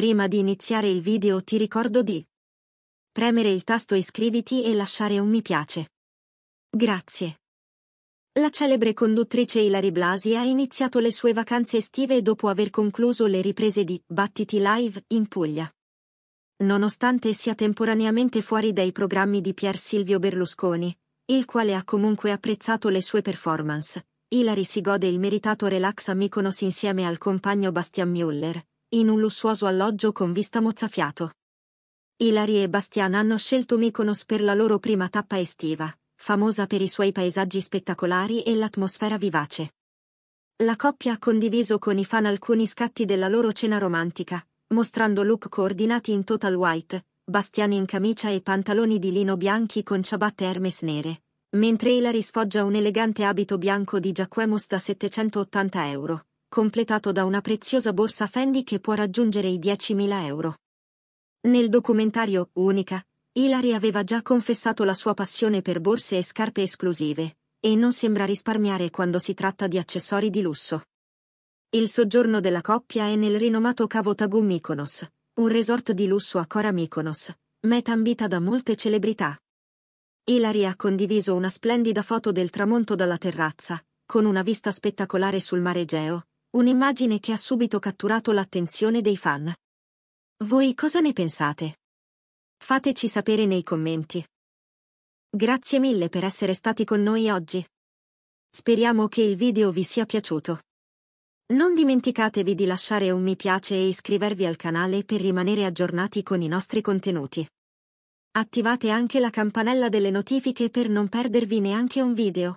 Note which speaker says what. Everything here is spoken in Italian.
Speaker 1: Prima di iniziare il video ti ricordo di premere il tasto iscriviti e lasciare un mi piace. Grazie. La celebre conduttrice Ilari Blasi ha iniziato le sue vacanze estive dopo aver concluso le riprese di Battiti Live in Puglia. Nonostante sia temporaneamente fuori dai programmi di Pier Silvio Berlusconi, il quale ha comunque apprezzato le sue performance, Ilari si gode il meritato relax a Mykonos insieme al compagno Bastian Müller, in un lussuoso alloggio con vista mozzafiato. Ilari e Bastian hanno scelto Mykonos per la loro prima tappa estiva, famosa per i suoi paesaggi spettacolari e l'atmosfera vivace. La coppia ha condiviso con i fan alcuni scatti della loro cena romantica, mostrando look coordinati in total white, Bastian in camicia e pantaloni di lino bianchi con ciabatte Hermes nere, mentre Ilari sfoggia un elegante abito bianco di Giaquemus da 780 euro completato da una preziosa borsa Fendi che può raggiungere i 10.000 euro. Nel documentario Unica, Ilari aveva già confessato la sua passione per borse e scarpe esclusive, e non sembra risparmiare quando si tratta di accessori di lusso. Il soggiorno della coppia è nel rinomato Cavo Tagu Mykonos, un resort di lusso a Cora Mykonos, meta ambita da molte celebrità. Ilari ha condiviso una splendida foto del tramonto dalla terrazza, con una vista spettacolare sul mare Egeo, Un'immagine che ha subito catturato l'attenzione dei fan. Voi cosa ne pensate? Fateci sapere nei commenti. Grazie mille per essere stati con noi oggi. Speriamo che il video vi sia piaciuto. Non dimenticatevi di lasciare un mi piace e iscrivervi al canale per rimanere aggiornati con i nostri contenuti. Attivate anche la campanella delle notifiche per non perdervi neanche un video.